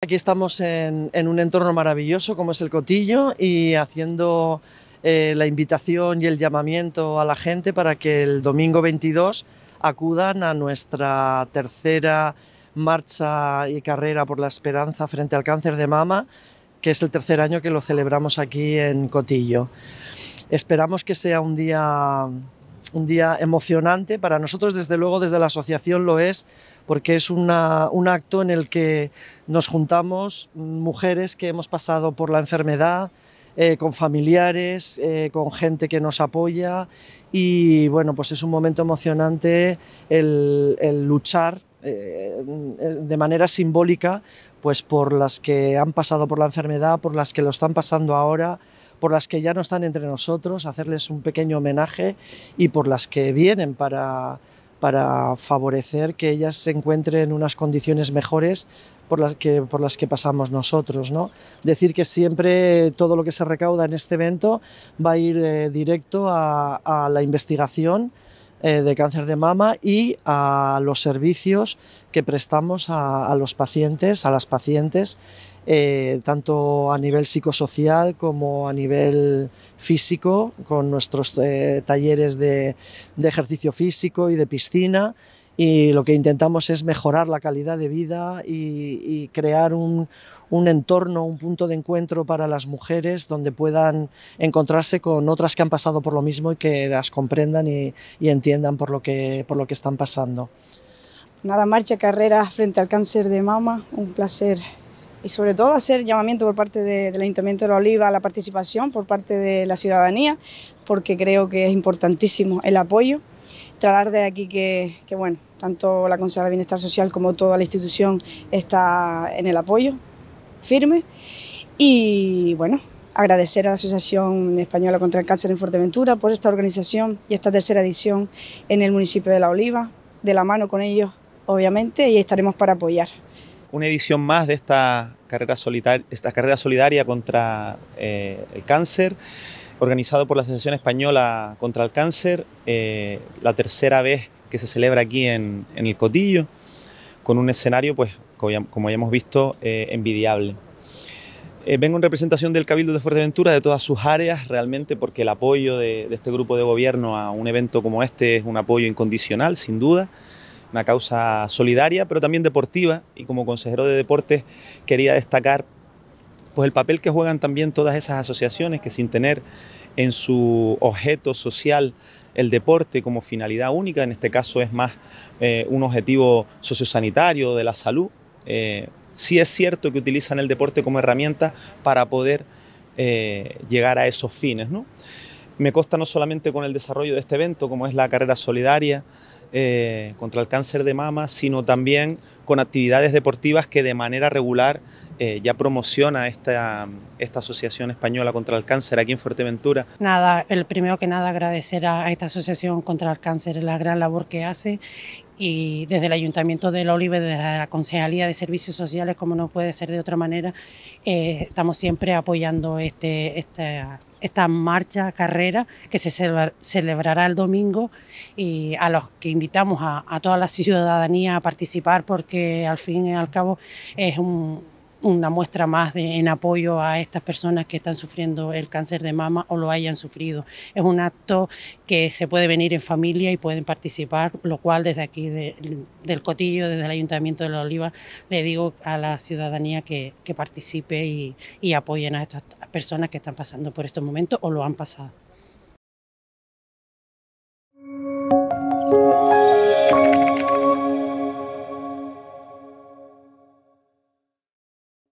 Aquí estamos en, un entorno maravilloso como es el Cotillo y haciendo eh, la invitación y el llamamiento a la gente para que el domingo 22 acudan a nuestra tercera marcha y carrera por la esperanza frente al cáncer de mama, que es el tercer año que lo celebramos aquí en Cotillo. Esperamos que sea un día un día emocionante. Para nosotros, desde luego, desde la asociación lo es, porque es un acto en el que nos juntamos mujeres que hemos pasado por la enfermedad, eh, con familiares, eh, con gente que nos apoya y bueno, pues es un momento emocionante el, luchar eh, de manera simbólica pues por las que han pasado por la enfermedad, por las que lo están pasando ahora, por las que ya no están entre nosotros, hacerles un pequeño homenaje y por las que vienen para, favorecer que ellas se encuentren en unas condiciones mejores por las que, por las que pasamos nosotros. ¿no? Decir que siempre todo lo que se recauda en este evento va a ir eh, directo a la investigación eh, de cáncer de mama y a los servicios que prestamos a, los pacientes, a las pacientes, eh, tanto a nivel psicosocial como a nivel físico, con nuestros eh, talleres de ejercicio físico y de piscina y lo que intentamos es mejorar la calidad de vida y, crear un, un, entorno, un punto de encuentro para las mujeres donde puedan encontrarse con otras que han pasado por lo mismo y que las comprendan y, entiendan por lo, que, por lo que están pasando. Nada marcha carrera frente al cáncer de mama, un placer y sobre todo hacer llamamiento por parte del Ayuntamiento de La Oliva a la participación por parte de la ciudadanía, porque creo que es importantísimo el apoyo. Tratar de aquí que, que bueno, tanto la Consejería de Bienestar Social como toda la institución está en el apoyo firme. Y bueno, agradecer a la Asociación Española contra el Cáncer en Fuerteventura por esta organización y esta tercera edición en el municipio de La Oliva, de la mano con ellos, obviamente, y estaremos para apoyar. Una edición más de esta carrera, solidaria, esta carrera solidaria contra eh, el cáncer, organizado por la Asociación Española contra el Cáncer, eh, la tercera vez que se celebra aquí en, el Cotillo, con un escenario, pues, como ya, hemos visto, eh, envidiable. Eh, vengo en representación del Cabildo de Fuerteventura, de todas sus áreas, realmente porque el apoyo de, de, este grupo de gobierno a un evento como este es un apoyo incondicional, sin duda, una causa solidaria, pero también deportiva, y como consejero de deportes quería destacar pues, el papel que juegan también todas esas asociaciones que sin tener en su objeto social el deporte como finalidad única, en este caso es más eh, un objetivo sociosanitario de la salud, Si eh, sí es cierto que utilizan el deporte como herramienta para poder eh, llegar a esos fines. ¿no? Me consta no solamente con el desarrollo de este evento, como es la carrera solidaria contra el cáncer de mama, sino también con actividades deportivas que de manera regular eh, ya promociona esta, esta Asociación Española contra el Cáncer aquí en Fuerteventura? Nada, el primero que nada agradecer a esta Asociación contra el Cáncer la gran labor que hace y desde el Ayuntamiento del Olive, desde la Concejalía de Servicios Sociales, como no puede ser de otra manera, eh, estamos siempre apoyando este, esta esta marcha, carrera, que se celebrará el domingo y a los que invitamos a, a toda la ciudadanía a participar porque al fin y al cabo es un, una muestra más en apoyo a estas personas que están sufriendo el cáncer de mama o lo hayan sufrido. Es un acto que se puede venir en familia y pueden participar, lo cual desde aquí del Cotillo, desde el Ayuntamiento de La Oliva, le digo a la ciudadanía que, participe y, y apoyen a estas personas que están pasando por estos momentos o lo han pasado.